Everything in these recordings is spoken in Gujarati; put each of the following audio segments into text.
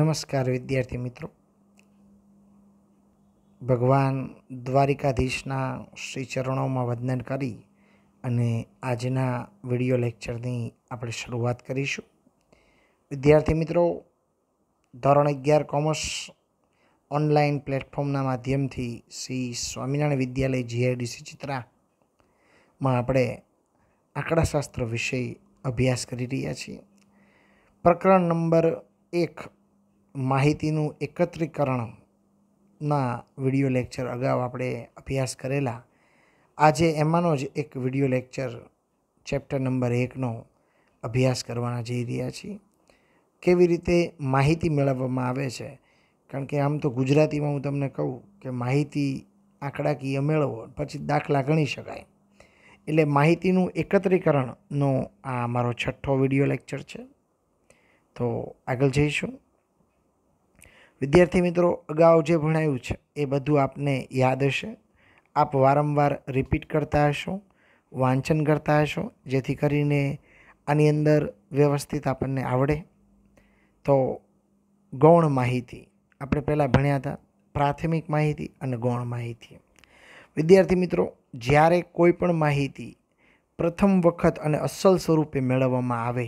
નમસ્કાર વિદ્યાર્થી મિત્રો ભગવાન દ્વારિકાધીશના શ્રી ચરણોમાં વંદન કરી અને આજના વિડીયો લેક્ચરની આપણે શરૂઆત કરીશું વિદ્યાર્થી મિત્રો ધોરણ અગિયાર કોમર્સ ઓનલાઈન પ્લેટફોર્મના માધ્યમથી શ્રી સ્વામિનારાયણ વિદ્યાલય જીઆઈડીસી ચિત્રામાં આપણે આંકડાશાસ્ત્ર વિષય અભ્યાસ કરી રહ્યા છીએ પ્રકરણ નંબર એક માહિતીનું એકત્રીકરણના વિડીયો લેક્ચર અગાઉ આપણે અભ્યાસ કરેલા આજે એમાંનો જ એક વિડીયો લેક્ચર ચેપ્ટર નંબર એકનો અભ્યાસ કરવાના જઈ રહ્યા છીએ કેવી રીતે માહિતી મેળવવામાં આવે છે કારણ કે આમ તો ગુજરાતીમાં હું તમને કહું કે માહિતી આંકડાકીય મેળવો પછી દાખલા ગણી શકાય એટલે માહિતીનું એકત્રીકરણનો આ મારો છઠ્ઠો વિડીયો લેક્ચર છે તો આગળ જઈશું વિદ્યાર્થી મિત્રો અગાઉ જે ભણાયું છે એ બધું આપને યાદ હશે આપ વારંવાર રિપીટ કરતા હશો વાંચન કરતા હશો જેથી કરીને આની અંદર વ્યવસ્થિત આપણને આવડે તો ગૌણ માહિતી આપણે પહેલાં ભણ્યા હતા પ્રાથમિક માહિતી અને ગૌણ માહિતી વિદ્યાર્થી મિત્રો જ્યારે કોઈ પણ માહિતી પ્રથમ વખત અને અસલ સ્વરૂપે મેળવવામાં આવે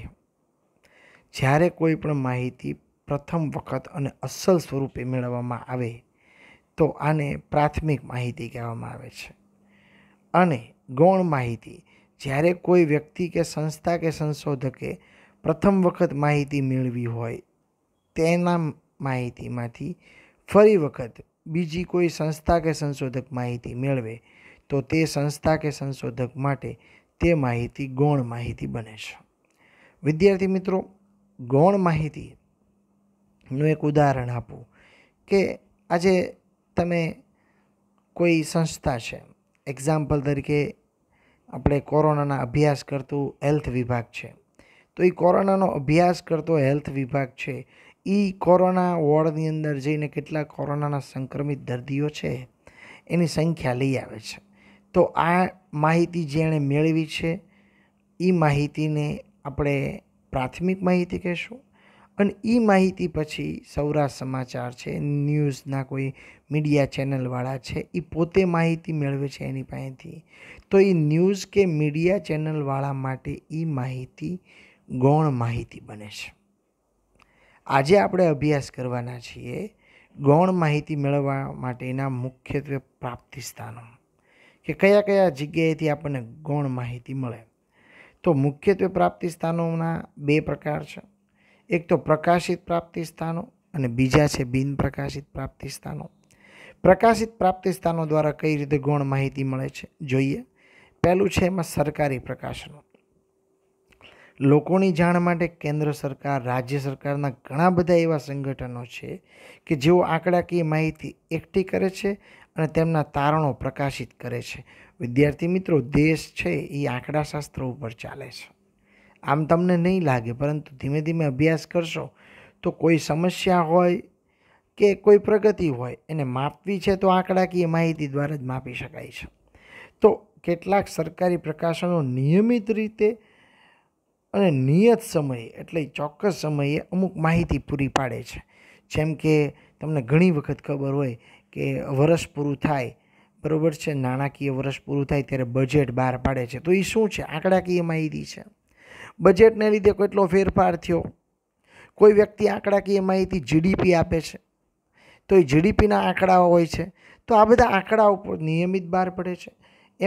જ્યારે કોઈ પણ માહિતી પ્રથમ વખત અને અસલ સ્વરૂપે મેળવવામાં આવે તો આને પ્રાથમિક માહિતી કહેવામાં આવે છે અને ગૌણ માહિતી જ્યારે કોઈ વ્યક્તિ કે સંસ્થા કે સંશોધકે પ્રથમ વખત માહિતી મેળવી હોય તેના માહિતીમાંથી ફરી વખત બીજી કોઈ સંસ્થા કે સંશોધક માહિતી મેળવે તો તે સંસ્થા કે સંશોધક માટે તે માહિતી ગૌણ માહિતી બને છે વિદ્યાર્થી મિત્રો ગૌણ માહિતી નું એક ઉદાહરણ આપું કે આજે તમે કોઈ સંસ્થા છે એક્ઝામ્પલ તરીકે આપણે કોરોનાના અભ્યાસ કરતું હેલ્થ વિભાગ છે તો એ કોરોનાનો અભ્યાસ કરતો હેલ્થ વિભાગ છે એ કોરોના વોર્ડની અંદર જઈને કેટલા કોરોનાના સંક્રમિત દર્દીઓ છે એની સંખ્યા લઈ આવે છે તો આ માહિતી જે એણે મેળવી છે એ માહિતીને આપણે પ્રાથમિક માહિતી કહેશું અને એ માહિતી પછી સૌરાષ્ટ્ર સમાચાર છે ન્યૂઝના કોઈ મીડિયા ચેનલવાળા છે એ પોતે માહિતી મેળવે છે એની પાસેથી તો એ ન્યૂઝ કે મીડિયા ચેનલવાળા માટે એ માહિતી ગૌણ માહિતી બને છે આજે આપણે અભ્યાસ કરવાના છીએ ગૌણ માહિતી મેળવવા માટેના મુખ્યત્વે પ્રાપ્તિ સ્થાનો કે કયા કયા જગ્યાએથી આપણને ગૌણ માહિતી મળે તો મુખ્યત્વે પ્રાપ્તિ સ્થાનોના બે પ્રકાર છે એક તો પ્રકાશિત પ્રાપ્તિ સ્થાનો અને બીજા છે બિન પ્રકાશિત પ્રાપ્તિ સ્થાનો પ્રકાશિત પ્રાપ્તિ સ્થાનો દ્વારા કઈ રીતે ગૌણ માહિતી મળે છે જોઈએ પહેલું છે એમાં સરકારી પ્રકાશનો લોકોની જાણ માટે કેન્દ્ર સરકાર રાજ્ય સરકારના ઘણા બધા એવા સંગઠનો છે કે જેઓ આંકડાકીય માહિતી એકઠી કરે છે અને તેમના તારણો પ્રકાશિત કરે છે વિદ્યાર્થી મિત્રો દેશ છે એ આંકડાશાસ્ત્ર ઉપર ચાલે છે આમ તમને નહીં લાગે પરંતુ ધીમે ધીમે અભ્યાસ કરશો તો કોઈ સમસ્યા હોય કે કોઈ પ્રગતિ હોય એને માપવી છે તો આંકડાકીય માહિતી દ્વારા જ માપી શકાય છે તો કેટલાક સરકારી પ્રકાશનો નિયમિત રીતે અને નિયત સમયે એટલે ચોક્કસ સમયે અમુક માહિતી પૂરી પાડે છે જેમ કે તમને ઘણી વખત ખબર હોય કે વર્ષ પૂરું થાય બરાબર છે નાણાકીય વર્ષ પૂરું થાય ત્યારે બજેટ બહાર પાડે છે તો એ શું છે આંકડાકીય માહિતી છે બજેટને લીધે કેટલો ફેરફાર થયો કોઈ વ્યક્તિ આંકડાકીય માહિતી જીડીપી આપે છે તો એ જીડીપીના આંકડાઓ હોય છે તો આ બધા આંકડા ઉપર નિયમિત બહાર પડે છે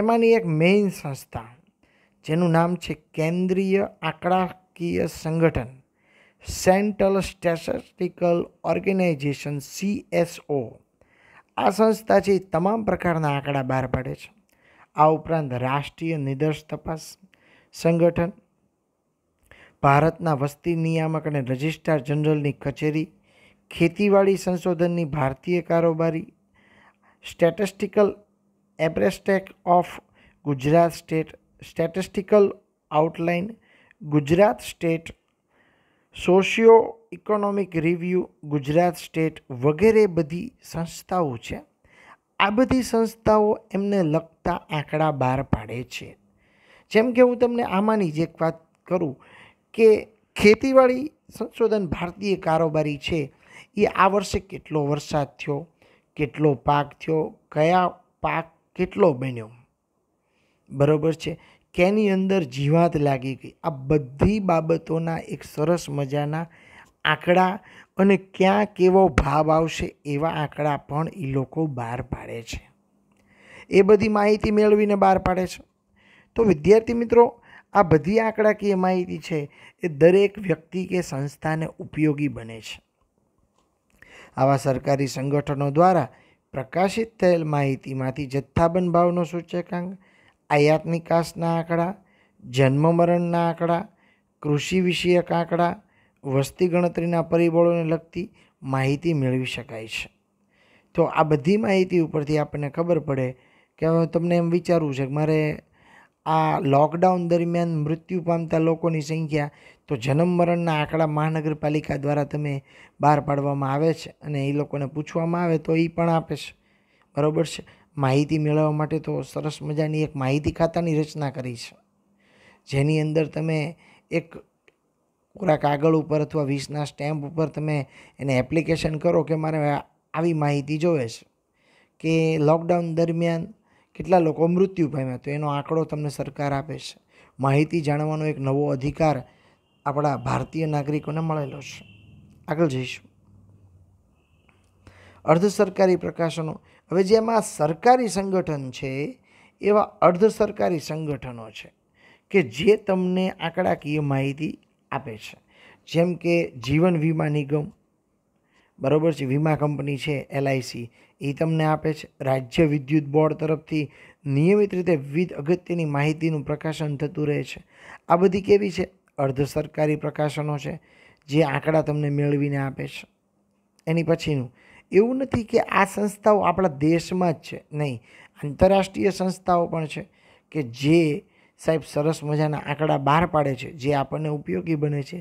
એમાંની એક મેઇન સંસ્થા જેનું નામ છે કેન્દ્રીય આંકડાકીય સંગઠન સેન્ટ્રલ સ્ટેટિસ્ટિકલ ઓર્ગેનાઇઝેશન સીએસઓ આ સંસ્થા છે તમામ પ્રકારના આંકડા બહાર પાડે છે આ ઉપરાંત રાષ્ટ્રીય નિદર્શ તપાસ સંગઠન ભારતના વસ્તી નિયામક અને રજિસ્ટ્રાર જનરલની કચેરી ખેતીવાડી સંશોધનની ભારતીય કારોબારી statistical abstract of Gujarat state statistical outline Gujarat state socio economic review Gujarat state વગેરે બધી સંસ્થાઓ છે આ બધી સંસ્થાઓ એમને લગતા આંકડા બહાર પાડે છે જેમ કે હું તમને આમાંની જ એક વાત કરું કે ખેતીવાડી સંશોધન ભારતીય કારોબારી છે એ આ વર્ષે કેટલો વરસાદ થયો કેટલો પાક થયો કયા પાક કેટલો બન્યો બરોબર છે કેની અંદર જીવાત લાગી ગઈ આ બધી બાબતોના એક સરસ મજાના આંકડા અને ક્યાં કેવો ભાવ આવશે એવા આંકડા પણ એ લોકો બહાર પાડે છે એ બધી માહિતી મેળવીને બહાર પાડે છે તો વિદ્યાર્થી મિત્રો આ બધી આંકડાકીય માહિતી છે એ દરેક વ્યક્તિ કે સંસ્થાને ઉપયોગી બને છે આવા સરકારી સંગઠનો દ્વારા પ્રકાશિત થયેલ માહિતીમાંથી જથ્થાબંધ ભાવનો સૂચકાંક આયાત નિકાસના આંકડા જન્મ મરણના આંકડા કૃષિ વિષયક આંકડા વસ્તી ગણતરીના પરિબળોને લગતી માહિતી મેળવી શકાય છે તો આ બધી માહિતી ઉપરથી આપણને ખબર પડે કે હવે તમને એમ વિચારવું છે કે મારે આ લોકડાઉન દરમિયાન મૃત્યુ પામતા લોકોની સંખ્યા તો જન્મ મરણના આંકડા મહાનગરપાલિકા દ્વારા તમે બહાર પાડવામાં આવે છે અને એ લોકોને પૂછવામાં આવે તો એ પણ આપે છે બરાબર છે માહિતી મેળવવા માટે તો સરસ મજાની એક માહિતી ખાતાની રચના કરી છે જેની અંદર તમે એક પૂરા કાગળ ઉપર અથવા વીસના સ્ટેમ્પ ઉપર તમે એને એપ્લિકેશન કરો કે મારે આવી માહિતી જોવે છે કે લોકડાઉન દરમિયાન કેટલા લોકો મૃત્યુ પામ્યા તો એનો આંકડો તમને સરકાર આપે છે માહિતી જાણવાનો એક નવો અધિકાર આપણા ભારતીય નાગરિકોને મળેલો છે આગળ જઈશું અર્ધ સરકારી પ્રકાશનો હવે જેમાં સરકારી સંગઠન છે એવા અર્ધ સરકારી સંગઠનો છે કે જે તમને આંકડાકીય માહિતી આપે છે જેમ કે જીવન વીમા નિગમ બરાબર છે વીમા કંપની છે એલઆઈસી એ તમને આપે છે રાજ્ય વિદ્યુત બોર્ડ તરફથી નિયમિત રીતે વિવિધ અગત્યની માહિતીનું પ્રકાશન થતું રહે છે આ બધી કેવી છે અર્ધ સરકારી પ્રકાશનો છે જે આંકડા તમને મેળવીને આપે છે એની પછીનું એવું નથી કે આ સંસ્થાઓ આપણા દેશમાં જ છે નહીં આંતરરાષ્ટ્રીય સંસ્થાઓ પણ છે કે જે સાહેબ સરસ મજાના આંકડા બહાર પાડે છે જે આપણને ઉપયોગી બને છે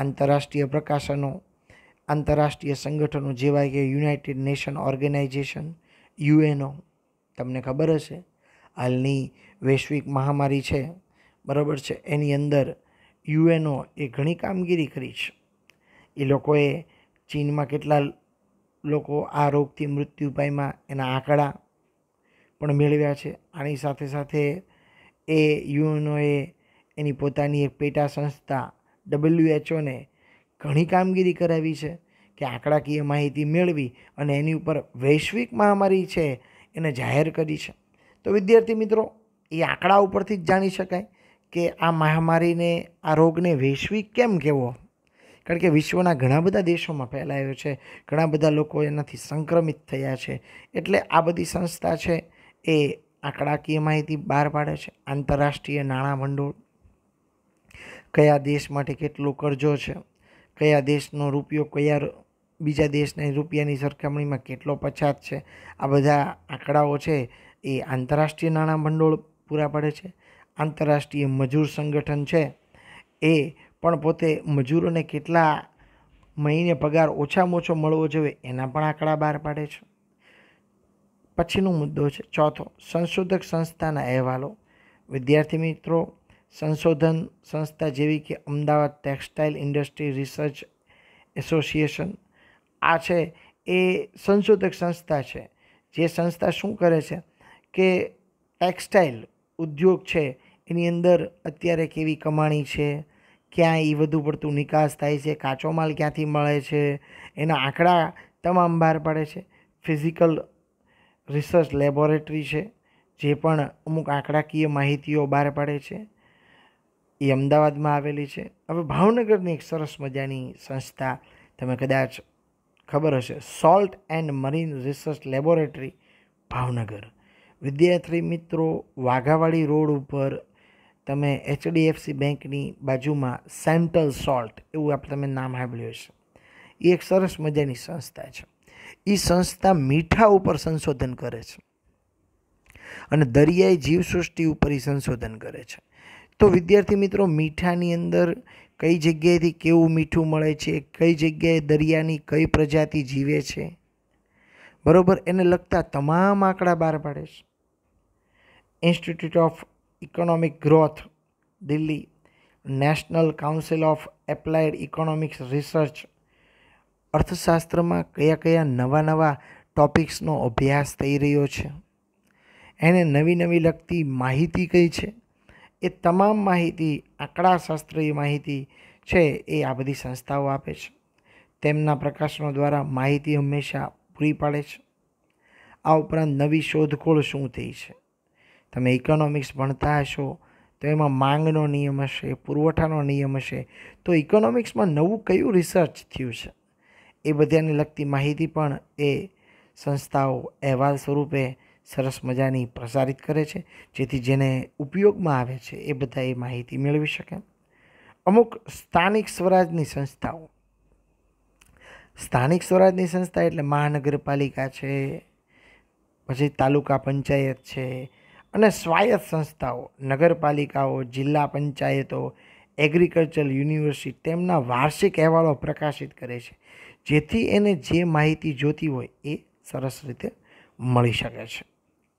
આંતરરાષ્ટ્રીય પ્રકાશનો આંતરરાષ્ટ્રીય સંગઠનો જેવા કે યુનાઇટેડ નેશન ઓર્ગેનાઇઝેશન યુએનઓ તમને ખબર હશે હાલની વૈશ્વિક મહામારી છે બરાબર છે એની અંદર યુએનઓ એ ઘણી કામગીરી કરી છે એ લોકોએ ચીનમાં કેટલા લોકો આ રોગથી મૃત્યુ પામ્યા એના આંકડા પણ મેળવ્યા છે આની સાથે સાથે એ યુએનઓએ એની પોતાની એક પેટા સંસ્થા ડબલ્યુએચઓને ઘણી કામગીરી કરાવી છે કે આંકડાકીય માહિતી મેળવી અને એની ઉપર વૈશ્વિક મહામારી છે એને જાહેર કરી છે તો વિદ્યાર્થી મિત્રો એ આંકડા ઉપરથી જ જાણી શકાય કે આ મહામારીને આ રોગને વૈશ્વિક કેમ કહેવો કારણ કે વિશ્વના ઘણા બધા દેશોમાં ફેલાયો છે ઘણા બધા લોકો એનાથી સંક્રમિત થયા છે એટલે આ બધી સંસ્થા છે એ આંકડાકીય માહિતી બહાર પાડે છે આંતરરાષ્ટ્રીય નાણાં ભંડોળ કયા દેશ માટે કેટલો કરજો છે કયા દેશનો રૂપિયો કયા બીજા દેશને રૂપિયાની સરખામણીમાં કેટલો પછાત છે આ બધા આંકડાઓ છે એ આંતરરાષ્ટ્રીય નાણાં ભંડોળ પૂરા પાડે છે આંતરરાષ્ટ્રીય મજૂર સંગઠન છે એ પણ પોતે મજૂરોને કેટલા મહિને પગાર ઓછામાં ઓછો મળવો જોઈએ એના પણ આંકડા બહાર પાડે છે પછીનો મુદ્દો છે ચોથો સંશોધક સંસ્થાના અહેવાલો વિદ્યાર્થી મિત્રો સંશોધન સંસ્થા જેવી કે Ahmedabad textile industry research association આ છે એ સંશોધક સંસ્થા છે જે સંસ્થા શું કરે છે કે ટેક્સટાઇલ ઉદ્યોગ છે એની અંદર અત્યારે કેવી કમાણી છે ક્યાં એ વધુ પડતું નિકાસ થાય છે કાચો માલ ક્યાંથી મળે છે એના આંકડા તમામ બહાર પાડે છે ફિઝિકલ રિસર્ચ લેબોરેટરી છે જે પણ અમુક આંકડાકીય માહિતીઓ બહાર પાડે છે એ અમદાવાદમાં આવેલી છે હવે ભાવનગરની એક સરસ મજાની સંસ્થા તમે કદાચ ખબર હશે salt and marine research laboratory Bhavnagar વિદ્યાર્થી મિત્રો વાઘાવાડી રોડ ઉપર તમે એચડીએફસી બેંકની બાજુમાં સેન્ટ્રલ સોલ્ટ એવું આપણે તમે નામ સાંભળ્યું હશે એ એક સરસ મજાની સંસ્થા છે એ સંસ્થા મીઠા ઉપર સંશોધન કરે છે અને દરિયાઈ જીવસૃષ્ટિ ઉપર એ સંશોધન કરે છે તો વિદ્યાર્થી મિત્રો મીઠાની અંદર કઈ જગ્યાએથી કેવું મીઠું મળે છે કઈ જગ્યાએ દરિયાની કઈ પ્રજાતિ જીવે છે બરાબર એને લગતા તમામ આંકડા બહાર પાડે છે institute of economic growth Delhi national council of applied economics research અર્થશાસ્ત્રમાં કયા કયા નવા નવા ટોપિક્સનો અભ્યાસ થઈ રહ્યો છે એને નવી નવી લગતી માહિતી કઈ છે એ તમામ માહિતી આંકડાશાસ્ત્રીય માહિતી છે એ આ બધી સંસ્થાઓ આપે છે તેમના પ્રકાશનો દ્વારા માહિતી હંમેશા પૂરી પાડે છે આ ઉપરાંત નવી શોધખોળ શું થઈ છે તમે ઇકોનોમિક્સ ભણતા હશો તો એમાં માંગનો નિયમ હશે પુરવઠાનો નિયમ હશે તો ઇકોનોમિક્સમાં નવું કયું રિસર્ચ થયું છે એ બધાને લગતી માહિતી પણ એ સંસ્થાઓ અહેવાલ સ્વરૂપે સરસ મજાની પ્રસારિત કરે છે જેથી જેને ઉપયોગમાં આવે છે એ બધા એ માહિતી મેળવી શકે અમુક સ્થાનિક સ્વરાજની સંસ્થાઓ સ્થાનિક સ્વરાજની સંસ્થા એટલે મહાનગરપાલિકા છે પછી તાલુકા પંચાયત છે અને સ્વાયત્ત સંસ્થાઓ નગરપાલિકાઓ જિલ્લા પંચાયતો એગ્રીકલ્ચર યુનિવર્સિટી તેમના વાર્ષિક અહેવાલો પ્રકાશિત કરે છે જેથી એને જે માહિતી જોતી હોય એ સરસ રીતે મળી શકે છે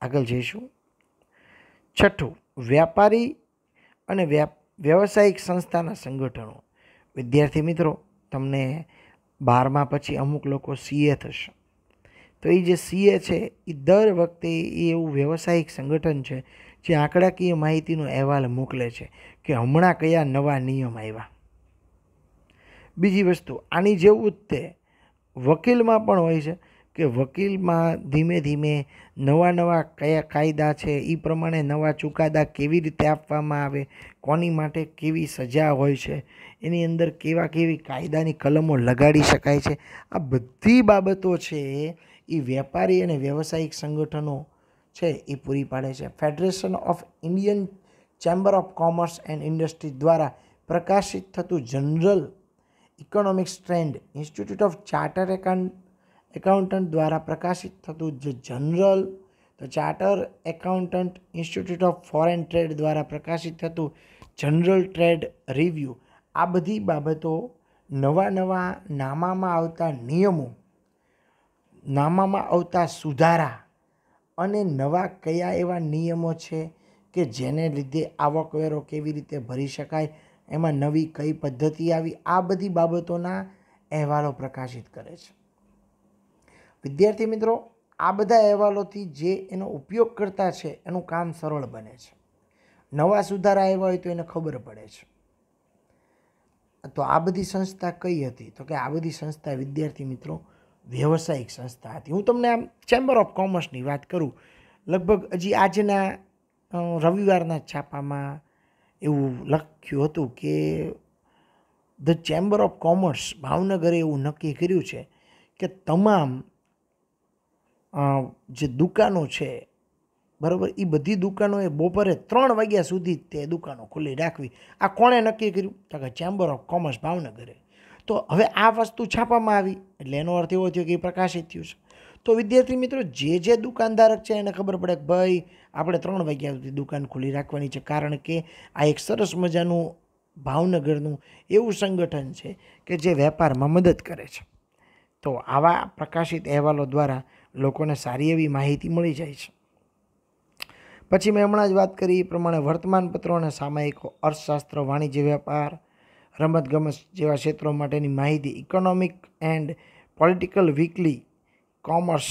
આગળ જઈશું છઠ્ઠું વ્યાપારી અને વ્યવસાયિક સંસ્થાના સંગઠનો વિદ્યાર્થી મિત્રો તમને બારમા પછી અમુક લોકો સીએ થશે તો એ જે સીએ છે એ દર વખતે એ એવું વ્યવસાયિક સંગઠન છે જે આંકડાકીય માહિતીનો અહેવાલ મોકલે છે કે હમણાં કયા નવા નિયમ આવ્યા બીજી વસ્તુ આની જેવું જ તે વકીલમાં પણ હોય છે કે વકીલમાં ધીમે ધીમે નવા નવા કયા કાયદા છે એ પ્રમાણે નવા ચુકાદા કેવી રીતે આપવામાં આવે કોની માટે કેવી સજા હોય છે એની અંદર કેવા કેવી કાયદાની કલમો લગાડી શકાય છે આ બધી બાબતો છે એ વેપારી અને વ્યવસાયિક સંગઠનો છે એ પૂરી પાડે છે federation of Indian chamber of commerce and industry દ્વારા પ્રકાશિત થતું general economics trend institute of charter account accountant દ્વારા પ્રકાશિત થતું જે જનરલ તો charter accountant institute of foreign trade દ્વારા પ્રકાશિત થતું જનરલ ટ્રેડ રિવ્યૂ આ બધી બાબતો નવા નવા નામામાં આવતા નિયમો નામામાં આવતા સુધારા અને નવા કયા એવા નિયમો છે કે જેને લીધે આવકવેરો કેવી રીતે ભરી શકાય એમાં નવી કઈ પદ્ધતિ આવી આ બધી બાબતોના અહેવાલો પ્રકાશિત કરે છે વિદ્યાર્થી મિત્રો આ બધા અહેવાલોથી જે એનો ઉપયોગ કરતા છે એનું કામ સરળ બને છે નવા સુધારા આવ્યા હોય તો એને ખબર પડે છે તો આ બધી સંસ્થા કઈ હતી તો કે આ બધી સંસ્થા વિદ્યાર્થી મિત્રો વ્યવસાયિક સંસ્થા હતી હું તમને આમ ચેમ્બર ઓફ કોમર્સની વાત કરું લગભગ હજી આજના રવિવારના છાપામાં એવું લખ્યું હતું કે ધ ચેમ્બર ઓફ કોમર્સ ભાવનગરે એવું નક્કી કર્યું છે કે તમામ જે દુકાનો છે બરાબર એ બધી દુકાનોએ બપોરે ત્રણ વાગ્યા સુધી તે દુકાનો ખુલ્લી રાખવી આ કોણે નક્કી કર્યું તો કે ચેમ્બર ઓફ કોમર્સ ભાવનગરે તો હવે આ વસ્તુ છાપામાં આવી એટલે એનો અર્થ એવો થયો કે એ પ્રકાશિત થયું છે તો વિદ્યાર્થી મિત્રો જે જે દુકાનધારક છે એને ખબર પડે કે ભાઈ આપણે ત્રણ વાગ્યા સુધી દુકાન ખુલ્લી રાખવાની છે કારણ કે આ એક સરસ મજાનું ભાવનગરનું એવું સંગઠન છે કે જે વેપારમાં મદદ કરે છે તો આવા પ્રકાશિત અહેવાલો દ્વારા લોકોને સારી એવી માહિતી મળી જાય છે પછી મેં હમણાં જ વાત કરી એ પ્રમાણે વર્તમાનપત્રો અને સામાયિકો અર્થશાસ્ત્ર વાણિજ્ય વેપાર રમતગમત જેવા ક્ષેત્રો માટેની માહિતી economic and political weekly commerce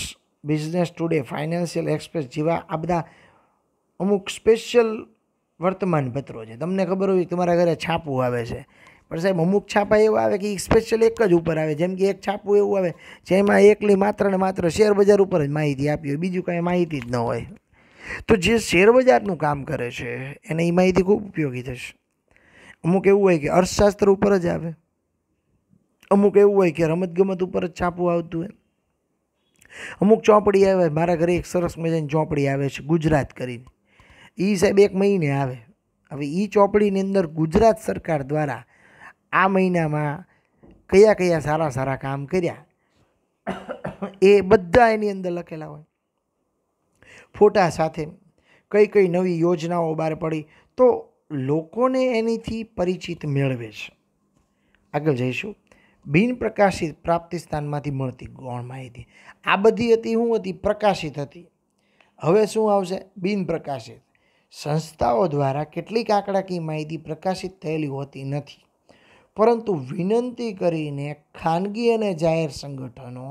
business today financial express જેવા આ બધા અમુક સ્પેશિયલ વર્તમાનપત્રો છે તમને ખબર હોય તમારા ઘરે છાપું આવે છે પણ સાહેબ અમુક છાપા એવા આવે કે સ્પેશિયલ એક જ ઉપર આવે જેમ કે એક છાપું એવું આવે જેમાં એકલી માત્ર ને માત્ર શેર બજાર ઉપર જ માહિતી આપી હોય બીજું કાંઈ માહિતી જ ન હોય તો જે શેર બજારનું કામ કરે છે એને એ માહિતી ખૂબ ઉપયોગી થશે અમુક એવું હોય કે અર્થશાસ્ત્ર ઉપર જ આવે અમુક એવું હોય કે રમતગમત ઉપર જ છાપું આવતું હોય અમુક ચોપડી આવે મારા ઘરે એક સરસ મજાની ચોપડી આવે છે ગુજરાત કરીને એ સાહેબ એક મહિને આવે હવે એ ચોપડીની અંદર ગુજરાત સરકાર દ્વારા આ મહિનામાં કયા કયા સારા સારા કામ કર્યા એ બધા એની અંદર લખેલા હોય ફોટા સાથે કઈ કઈ નવી યોજનાઓ બહાર પડી તો લોકોને એનીથી પરિચિત મેળવે છે આગળ જઈશું બિન પ્રકાશિત પ્રાપ્તિ સ્થાનમાંથી મળતી ગૌણ માહિતી આ બધી હતી શું હતી પ્રકાશિત હતી હવે શું આવશે બિન પ્રકાશિત સંસ્થાઓ દ્વારા કેટલીક આંકડાકીય માહિતી પ્રકાશિત થયેલી હોતી નથી પરંતુ વિનંતી કરીને ખાનગી અને જાહેર સંગઠનો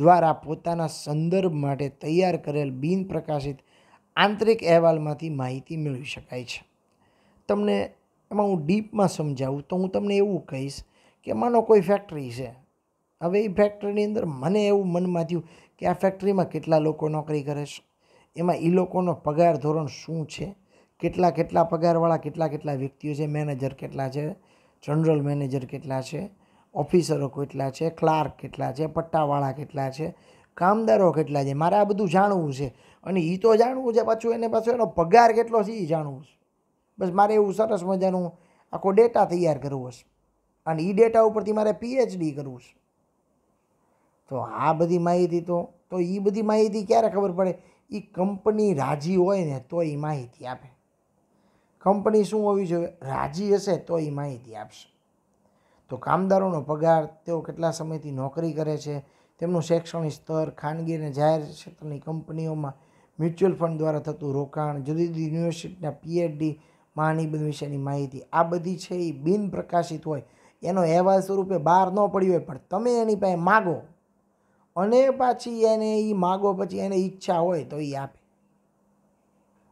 દ્વારા પોતાના સંદર્ભ માટે તૈયાર કરેલ બિન પ્રકાશિત આંતરિક અહેવાલમાંથી માહિતી મેળવી શકાય છે તમને એમાં હું ડીપમાં સમજાવું તો હું તમને એવું કહીશ કે માનો કોઈ ફેક્ટરી છે હવે એ ફેક્ટરીની અંદર મને એવું મનમાં થયું કે આ ફેક્ટરીમાં કેટલા લોકો નોકરી કરે છે એમાં એ લોકોનો પગાર ધોરણ શું છે કેટલા કેટલા પગારવાળા કેટલા કેટલા વ્યક્તિઓ છે મેનેજર કેટલા છે જનરલ મેનેજર કેટલા છે ઓફિસરો કેટલા છે ક્લાર્ક કેટલા છે પટ્ટાવાળા કેટલા છે કામદારો કેટલા છે મારે આ બધું જાણવું છે અને એ તો જાણવું છે પાછું એને પાછું એનો પગાર કેટલો છે એ જાણવું છે બસ મારે એવું સરસ મજાનું આખો ડેટા તૈયાર કરવો છે અને એ ડેટા ઉપરથી મારે પીએચડી કરવું છે તો આ બધી માહિતી તો તો એ બધી માહિતી ક્યારે ખબર પડે એ કંપની રાજી હોય ને તો એ માહિતી આપે કંપની શું હોવી જોઈએ રાજી હશે તો એ માહિતી આપશે તો કામદારોનો પગાર તેઓ કેટલા સમયથી નોકરી કરે છે તેમનું શૈક્ષણિક સ્તર ખાનગી અને જાહેર ક્ષેત્રની કંપનીઓમાં મ્યુચ્યુઅલ ફંડ દ્વારા થતું રોકાણ જુદી જુદી યુનિવર્સિટીના પીએચડી મહાનિબંધ વિશેની માહિતી આ બધી છે એ બિન પ્રકાશિત હોય એનો અહેવાલ સ્વરૂપે બહાર ન પડ્યો હોય પણ તમે એની પાસે માગો અને પાછી એને એ માગો પછી એને ઈચ્છા હોય તો એ આપે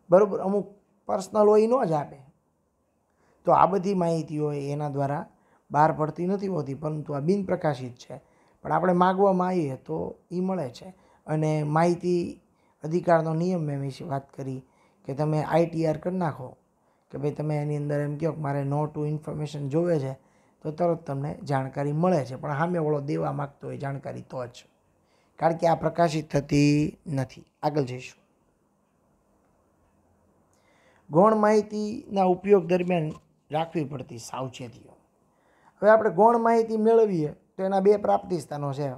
બરાબર અમુક પર્સનલ હોય ન જ આપે તો આ બધી માહિતીઓ એના દ્વારા બહાર પડતી નથી હોતી પરંતુ આ બિન પ્રકાશિત છે પણ આપણે માગવામાં આવીએ તો એ મળે છે અને માહિતી અધિકારનો નિયમ મેં વિશે વાત કરી કે તમે આઈટીઆર કરી નાખો કે ભાઈ તમે એની અંદર એમ કહો કે મારે નો ટુ ઇન્ફોર્મેશન જોવે છે તો તરત તમને જાણકારી મળે છે પણ સામેવાળો દેવા માગતો હોય જાણકારી તો જ કારણ કે આ પ્રકાશિત થતી નથી આગળ જઈશું ગૌણ માહિતીના ઉપયોગ દરમિયાન રાખવી પડતી સાવચેતીઓ હવે આપણે ગૌણ માહિતી મેળવીએ તો એના બે પ્રાપ્તિ સ્થાનો છે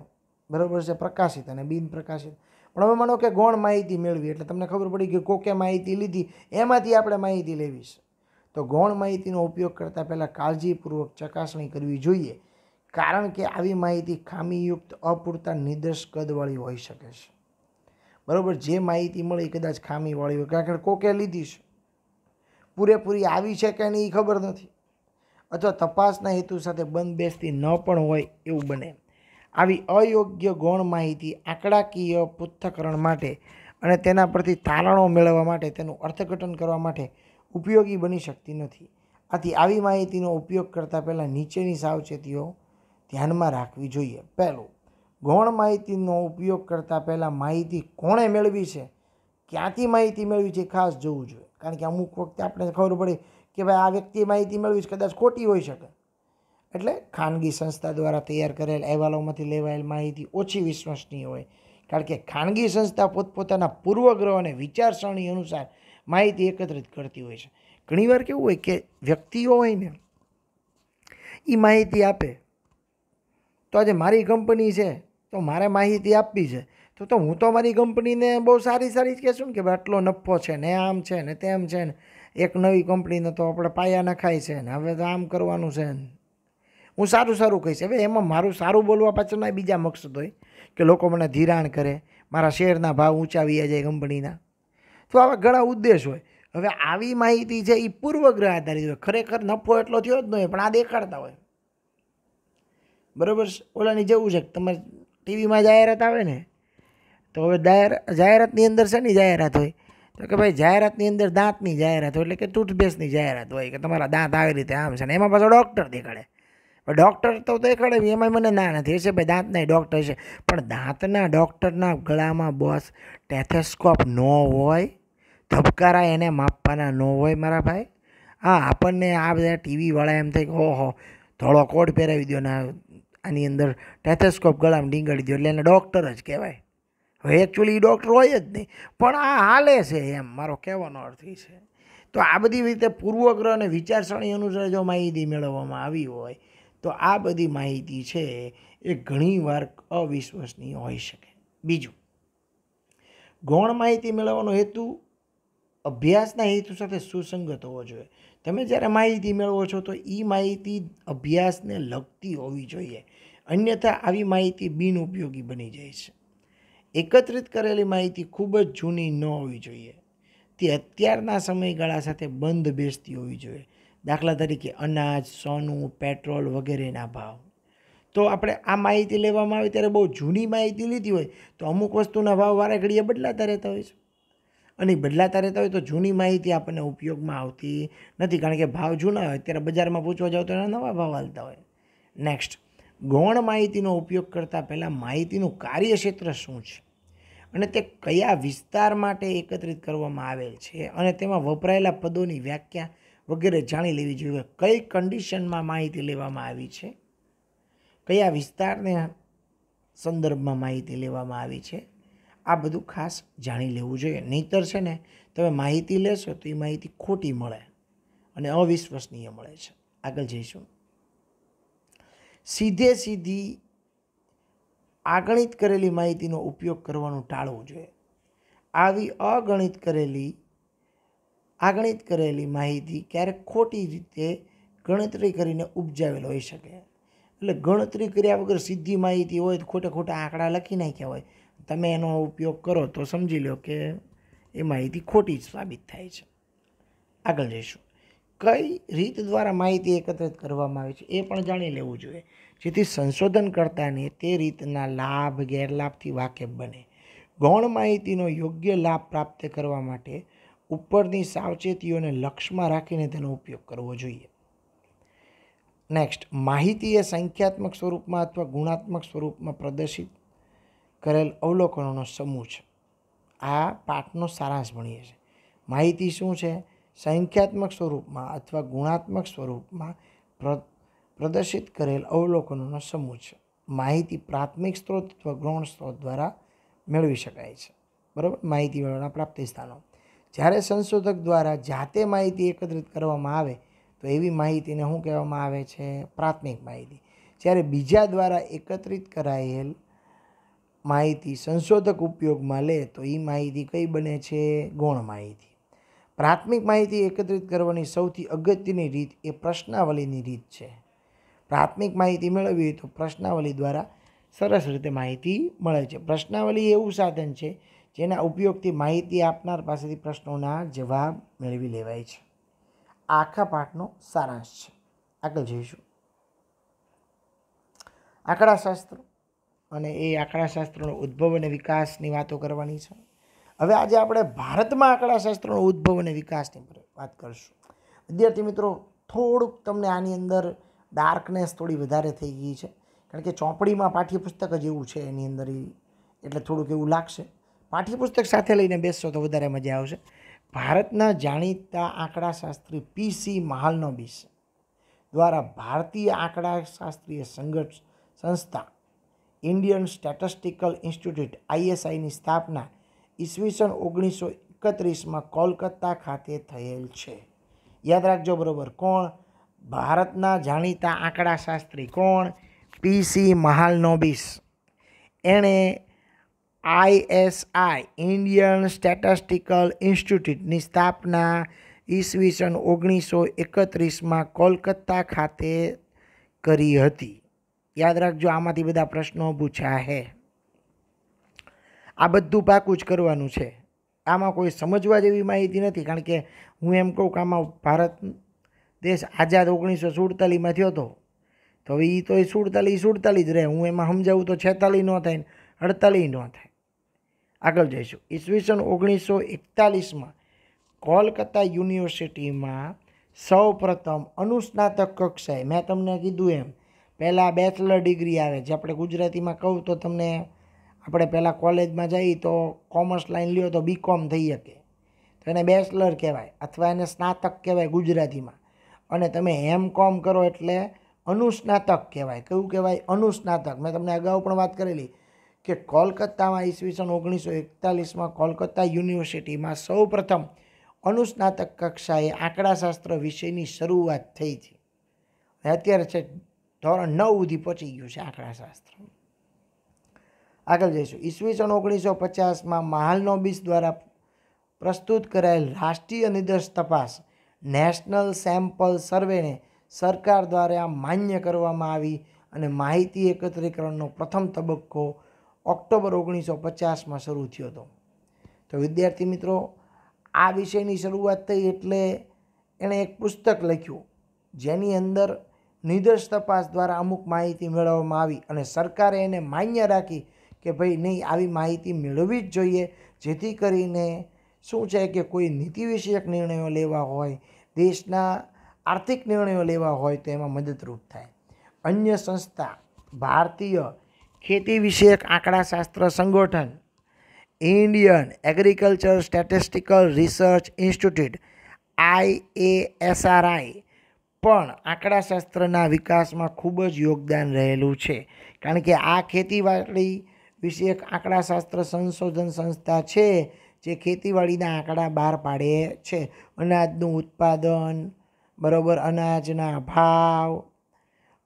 બરાબર છે પ્રકાશિત અને બિન પ્રકાશિત પણ હવે માનો કે ગૌણ માહિતી મેળવી એટલે તમને ખબર પડી કે કોકે માહિતી લીધી એમાંથી આપણે માહિતી લેવી છે તો ગૌણ માહિતીનો ઉપયોગ કરતાં પહેલાં કાળજીપૂર્વક ચકાસણી કરવી જોઈએ કારણ કે આવી માહિતી ખામીયુક્ત અપૂરતા નિર્દેશ કદવાળી હોઈ શકે છે બરાબર જે માહિતી મળી કદાચ ખામીવાળી હોય કારણ કે કોકે લીધી છે પૂરેપૂરી આવી છે કે નહીં એ ખબર નથી અથવા તપાસના હેતુ સાથે બંધ બેસતી ન પણ હોય એવું બને આવી અયોગ્ય ગૌણ માહિતી આંકડાકીય પૃથ્થકરણ માટે અને તેના પરથી તારણો મેળવવા માટે તેનું અર્થઘટન કરવા માટે ઉપયોગી બની શકતી નથી આથી આવી માહિતીનો ઉપયોગ કરતાં પહેલાં નીચેની સાવચેતીઓ ધ્યાનમાં રાખવી જોઈએ પહેલું ગૌણ માહિતીનો ઉપયોગ કરતાં પહેલાં માહિતી કોણે મેળવી છે ક્યાંથી માહિતી મેળવી છે ખાસ જોવું જોઈએ કારણ કે અમુક વખતે આપણે ખબર પડે કે ભાઈ આ વ્યક્તિ માહિતી મેળવી કદાચ ખોટી હોઈ શકે એટલે ખાનગી સંસ્થા દ્વારા તૈયાર કરેલ અહેવાલોમાંથી લેવાયેલ માહિતી ઓછી વિશ્વસનીય હોય કારણ કે ખાનગી સંસ્થા પોતપોતાના પૂર્વગ્રહ અને વિચારસરણી અનુસાર માહિતી એકત્રિત કરતી હોય છે ઘણીવાર કેવું હોય કે વ્યક્તિઓ હોય ને એ માહિતી આપે તો આજે મારી કંપની છે તો મારે માહિતી આપવી છે તો તો હું તો મારી કંપનીને બહુ સારી સારી જ કહેશું ને કે ભાઈ આટલો નફો છે ને આમ છે ને તેમ છે ને એક નવી કંપનીને તો આપણે પાયા નખાય છે ને હવે તો આમ કરવાનું છે ને હું સારું સારું કહીશ હવે એમાં મારું સારું બોલવા પાછળના બીજા મકસદ હોય કે લોકો મને ધિરાણ કરે મારા શેરના ભાવ ઊંચાવી જાય કંપનીના તો આવા ઘણા ઉદ્દેશ હોય હવે આવી માહિતી છે એ પૂર્વગ્રહ આધારિત હોય ખરેખર નફો એટલો થયો જ નહીં પણ આ દેખાડતા હોય બરાબર ઓલાની જેવું છે કે તમારે ટીવીમાં જાહેરાત આવે ને તો હવે જાહેરાતની અંદર શેની જાહેરાત હોય તો કે ભાઈ જાહેરાતની અંદર દાંતની જાહેરાત હોય એટલે કે ટૂથપેસ્ટની જાહેરાત હોય કે તમારા દાંત આવી રીતે આમ છે ને એમાં પાછો ડૉક્ટર દેખાડે ડૉક્ટર તો દેખાડે એમાંય મને ના નથી હશે ભાઈ દાંતના ડૉક્ટર છે પણ દાંતના ડૉક્ટરના ગળામાં બોસ ટેથેસ્કોપ ન હોય ધબકારા એને માપવાના ન હોય મારા ભાઈ હા આપણને આ બધા ટીવીવાળા એમ થાય કે હો ધોળો કોટ પહેરાવી દો ને આની અંદર ટેથેસ્કોપ ગળામાં ડીંગળી દો એટલે એને ડૉક્ટર જ કહેવાય હવે એકચ્યુઅલી ડૉક્ટર હોય જ નહીં પણ આ હાલે છે એમ મારો કહેવાનો અર્થ એ છે તો આ બધી રીતે પૂર્વગ્રહ અને વિચારસરણી અનુસાર જો માહિતી મેળવવામાં આવી હોય તો આ બધી માહિતી છે એ ઘણીવાર અવિશ્વસનીય હોઈ શકે બીજું ગૌણ માહિતી મેળવવાનો હેતુ અભ્યાસના હેતુ સાથે સુસંગત હોવો જોઈએ તમે જ્યારે માહિતી મેળવો છો તો એ માહિતી અભ્યાસને લગતી હોવી જોઈએ અન્યથા આવી માહિતી બિનઉપયોગી બની જાય છે એકત્રિત કરેલી માહિતી ખૂબ જ જૂની ન હોવી જોઈએ તે અત્યારના સમયગાળા સાથે બંધ બેસતી હોવી જોઈએ દાખલા તરીકે અનાજ સોનું પેટ્રોલ વગેરેના ભાવ તો આપણે આ માહિતી લેવામાં આવે ત્યારે બહુ જૂની માહિતી લીધી હોય તો અમુક વસ્તુના ભાવ વારે ઘડીએ બદલાતા રહેતા હોય છે અને બદલાતા રહેતા હોય તો જૂની માહિતી આપણને ઉપયોગમાં આવતી નથી કારણ કે ભાવ જૂના હોય ત્યારે બજારમાં પૂછવા જાઓ તો એના નવા ભાવ હાલતા હોય નેક્સ્ટ ગૌણ માહિતીનો ઉપયોગ કરતાં પહેલાં માહિતીનું કાર્યક્ષેત્ર શું છે અને તે કયા વિસ્તાર માટે એકત્રિત કરવામાં આવેલ છે અને તેમાં વપરાયેલા પદોની વ્યાખ્યા વગેરે જાણી લેવી જોઈએ કઈ કન્ડિશનમાં માહિતી લેવામાં આવી છે કયા વિસ્તારને સંદર્ભમાં માહિતી લેવામાં આવી છે આ બધું ખાસ જાણી લેવું જોઈએ નહીંતર છે ને તમે માહિતી લેશો તો એ માહિતી ખોટી મળે અને અવિશ્વસનીય મળે છે આગળ જઈશું સીધે સીધી આગણિત કરેલી માહિતીનો ઉપયોગ કરવાનું ટાળવું જોઈએ આવી અગણિત કરેલી આગણિત કરેલી માહિતી ક્યારેક ખોટી રીતે ગણતરી કરીને ઉપજાવેલ હોઈ શકે એટલે ગણતરી કર્યા વગર સીધી માહિતી હોય તો ખોટા ખોટા આંકડા લખી નાખ્યા હોય તમે એનો ઉપયોગ કરો તો સમજી લો કે એ માહિતી ખોટી સાબિત થાય છે આગળ જઈશું કઈ રીત દ્વારા માહિતી એકત્રિત કરવામાં આવે છે એ પણ જાણી લેવું જોઈએ જેથી સંશોધનકર્તાને તે રીતના લાભ ગેરલાભથી વાકેફ બને ગૌણ માહિતીનો યોગ્ય લાભ પ્રાપ્ત કરવા માટે ઉપરની સાવચેતીઓને લક્ષમાં રાખીને તેનો ઉપયોગ કરવો જોઈએ નેક્સ્ટ માહિતી એ સંખ્યાત્મક સ્વરૂપમાં અથવા ગુણાત્મક સ્વરૂપમાં પ્રદર્શિત કરેલ અવલોકનોનો સમૂહ છે આ પાઠનો સારાંશ ભણીએ છે માહિતી શું છે સંખ્યાત્મક સ્વરૂપમાં અથવા ગુણાત્મક સ્વરૂપમાં પ્ર પ્રદર્શિત કરેલ અવલોકનોનો સમૂહ છે માહિતી પ્રાથમિક સ્ત્રોત અથવા ગૌણ સ્ત્રોત દ્વારા મેળવી શકાય છે બરાબર માહિતી મેળવવાના પ્રાપ્તિ સ્થાનો જ્યારે સંશોધક દ્વારા જાતે માહિતી એકત્રિત કરવામાં આવે તો એવી માહિતીને શું કહેવામાં આવે છે પ્રાથમિક માહિતી જ્યારે બીજા દ્વારા એકત્રિત કરાયેલ માહિતી સંશોધક ઉપયોગમાં લે તો એ માહિતી કઈ બને છે ગૌણ માહિતી પ્રાથમિક માહિતી એકત્રિત કરવાની સૌથી અગત્યની રીત એ પ્રશ્નાવલીની રીત છે પ્રાથમિક માહિતી મેળવવી હોય તો પ્રશ્નાવલી દ્વારા સરસ રીતે માહિતી મળે છે પ્રશ્નાવલી એવું સાધન છે જેના ઉપયોગથી માહિતી આપનાર પાસેથી પ્રશ્નોના જવાબ મેળવી લેવાય છે આખા પાઠનો સારાંશ છે આગળ જોઈશું આંકડાશાસ્ત્ર અને એ આંકડાશાસ્ત્રનો ઉદ્ભવ અને વિકાસની વાતો કરવાની છે હવે આજે આપણે ભારતમાં આંકડાશાસ્ત્રનો ઉદ્ભવ અને વિકાસની વાત કરીશું વિદ્યાર્થી મિત્રો થોડુંક તમને આની અંદર ડાર્કનેસ થોડી વધારે થઈ ગઈ છે કારણ કે ચોપડીમાં પાઠ્યપુસ્તક જ એવું છે એની અંદર એટલે થોડુંક એવું લાગશે પાઠ્યપુસ્તક સાથે લઈને બેસશો તો વધારે મજા આવશે ભારતના જાણીતા આંકડાશાસ્ત્રી પીસી બીસ દ્વારા ભારતીય આંકડાશાસ્ત્રીય સંગઠ સંસ્થા ઇન્ડિયન સ્ટેટિસ્ટિકલ ઇન્સ્ટિટ્યૂટ આઈએસઆઈની સ્થાપના ઈસવીસન ઓગણીસો એકત્રીસમાં કોલકાતા ખાતે થયેલ છે યાદ રાખજો બરાબર કોણ ભારતના જાણીતા આંકડા શાસ્ત્રી કોણ પીસી મહાલનોબિસ એણે આઈએસઆઈ ઇન્ડિયન સ્ટેટિસ્ટિકલ ઇન્સ્ટિટ્યૂટની સ્થાપના ઈસવીસન ઓગણીસો એકત્રીસમાં કોલકત્તા ખાતે કરી હતી યાદ રાખજો આમાંથી બધા પ્રશ્નો પૂછ્યા હે આ બધું પાકું જ કરવાનું છે આમાં કોઈ સમજવા જેવી માહિતી નથી કારણ કે હું એમ કહું કે આમાં ભારત દેશ આઝાદ ઓગણીસો સુડતાલીસમાં થયો હતો તો હવે એ તો એ સુડતાલીસ સુડતાલીસ રહે હું એમાં સમજાવું તો છેતાલીસ ન થાય ને અડતાલીસ ન થાય આગળ જઈશું ઈસવીસન ઓગણીસો એકતાલીસમાં કોલકાતા યુનિવર્સિટીમાં સૌ પ્રથમ અનુસ્નાતક કક્ષાએ મેં તમને કીધું એમ પહેલાં બેચલર ડિગ્રી આવે છે આપણે ગુજરાતીમાં કહું તો તમને આપણે પહેલાં કોલેજમાં જઈએ તો કોમર્સ લાઈન લ્યો તો બીકોમ થઈ શકે તો એને બેચલર કહેવાય અથવા એને સ્નાતક કહેવાય ગુજરાતીમાં અને તમે એમ કોમ કરો એટલે અનુસ્નાતક કહેવાય કયું કહેવાય અનુસ્નાતક મેં તમને અગાઉ પણ વાત કરેલી કે કોલકાતામાં ઈસવીસન ઓગણીસો એકતાલીસમાં કોલકાતા યુનિવર્સિટીમાં સૌપ્રથમ અનુસ્નાતક કક્ષાએ આંકડાશાસ્ત્ર વિષયની શરૂઆત થઈ હતી અત્યારે છે ધોરણ નવ સુધી પહોંચી ગયું છે આંકડાશાસ્ત્ર આગળ જઈશું ઈસવીસન ઓગણીસો પચાસમાં માહલ દ્વારા પ્રસ્તુત કરાયેલ રાષ્ટ્રીય નિદર્શ તપાસ નેશનલ સેમ્પલ સર્વેને સરકાર દ્વારા માન્ય કરવામાં આવી અને માહિતી એકત્રીકરણનો પ્રથમ તબક્કો ઓક્ટોબર ઓગણીસો પચાસમાં શરૂ થયો હતો તો વિદ્યાર્થી મિત્રો આ વિષયની શરૂઆત થઈ એટલે એણે એક પુસ્તક લખ્યું જેની અંદર નિર્દેશ તપાસ દ્વારા અમુક માહિતી મેળવવામાં આવી અને સરકારે એને માન્ય રાખી કે ભાઈ નહીં આવી માહિતી મેળવવી જ જોઈએ જેથી કરીને શું છે કે કોઈ નીતિ વિષયક નિર્ણયો લેવા હોય દેશના આર્થિક નિર્ણયો લેવા હોય તો એમાં મદદરૂપ થાય અન્ય સંસ્થા ભારતીય ખેતી વિષયક આંકડાશાસ્ત્ર સંગઠન Indian agriculture statistical research institute IASRI પણ આંકડાશાસ્ત્રના વિકાસમાં ખૂબ જ યોગદાન રહેલું છે કારણ કે આ ખેતીવાડી વિષયક આંકડાશાસ્ત્ર સંશોધન સંસ્થા છે જે ખેતીવાડીના આંકડા બહાર પાડે છે અનાજનું ઉત્પાદન બરાબર અનાજના ભાવ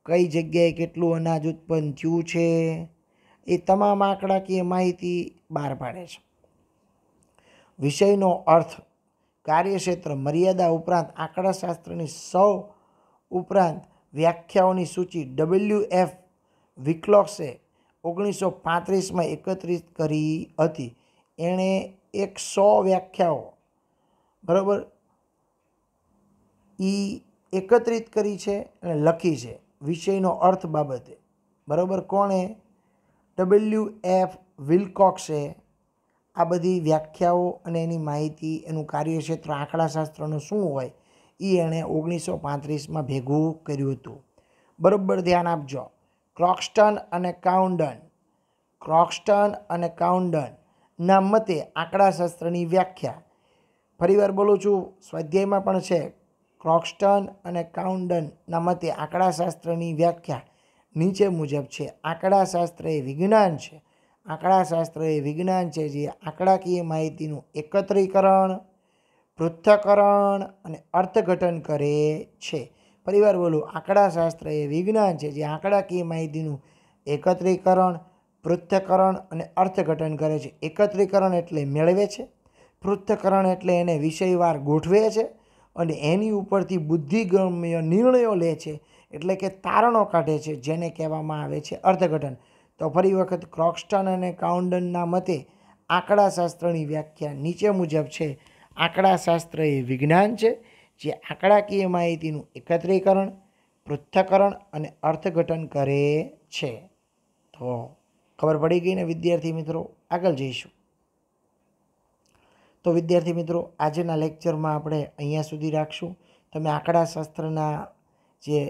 કઈ જગ્યાએ કેટલું અનાજ ઉત્પન્ન થયું છે એ તમામ આંકડાકીય માહિતી બહાર પાડે છે વિષયનો અર્થ કાર્યક્ષેત્ર મર્યાદા ઉપરાંત આંકડાશાસ્ત્રની સૌ ઉપરાંત વ્યાખ્યાઓની સૂચિ ડબલ્યુ એફ વિક્લોક્સે ઓગણીસો પાંત્રીસમાં એકત્રિત કરી હતી એણે એકસો વ્યાખ્યાઓ બરાબર એ એકત્રિત કરી છે અને લખી છે વિષયનો અર્થ બાબતે બરાબર કોણે ડબલ્યુ એફ વિલકોક્સે આ બધી વ્યાખ્યાઓ અને એની માહિતી એનું કાર્યક્ષેત્ર આંકડાશાસ્ત્રનું શું હોય એ એણે ઓગણીસો પાંત્રીસમાં ભેગું કર્યું હતું બરાબર ધ્યાન આપજો ક્રોક્સ્ટન અને કાઉન્ડન ક્રોક્સ્ટન અને કાઉન્ડન ના મતે આંકડાશાસ્ત્રની વ્યાખ્યા ફરીવાર બોલું છું સ્વાધ્યાયમાં પણ છે ક્રોક્સ્ટન અને કાઉન્ડનના મતે આંકડાશાસ્ત્રની વ્યાખ્યા નીચે મુજબ છે આંકડાશાસ્ત્ર એ વિજ્ઞાન છે આંકડાશાસ્ત્ર એ વિજ્ઞાન છે જે આંકડાકીય માહિતીનું એકત્રીકરણ પૃથ્થકરણ અને અર્થઘટન કરે છે ફરીવાર બોલું આંકડાશાસ્ત્ર એ વિજ્ઞાન છે જે આંકડાકીય માહિતીનું એકત્રીકરણ પૃથ્થકરણ અને અર્થઘટન કરે છે એકત્રીકરણ એટલે મેળવે છે પૃથ્થકરણ એટલે એને વિષયવાર ગોઠવે છે અને એની ઉપરથી બુદ્ધિગમ્ય નિર્ણયો લે છે એટલે કે તારણો કાઢે છે જેને કહેવામાં આવે છે અર્થઘટન તો ફરી વખત ક્રોક્સ્ટન અને કાઉન્ડનના મતે આંકડાશાસ્ત્રની વ્યાખ્યા નીચે મુજબ છે આંકડાશાસ્ત્ર એ વિજ્ઞાન છે જે આંકડાકીય માહિતીનું એકત્રીકરણ પૃથ્થકરણ અને અર્થઘટન કરે છે તો ખબર પડી ગઈ ને વિદ્યાર્થી મિત્રો આગળ જઈશું તો વિદ્યાર્થી મિત્રો આજના લેક્ચરમાં આપણે અહીંયા સુધી રાખશું તમે આંકડાશાસ્ત્રના જે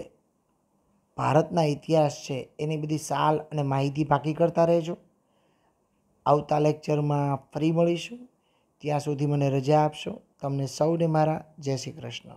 ભારતના ઇતિહાસ છે એની બધી સાલ અને માહિતી બાકી કરતા રહેજો આવતા લેક્ચરમાં ફરી મળીશું ત્યાં સુધી મને રજા આપશો તમને સૌને મારા જય શ્રી કૃષ્ણ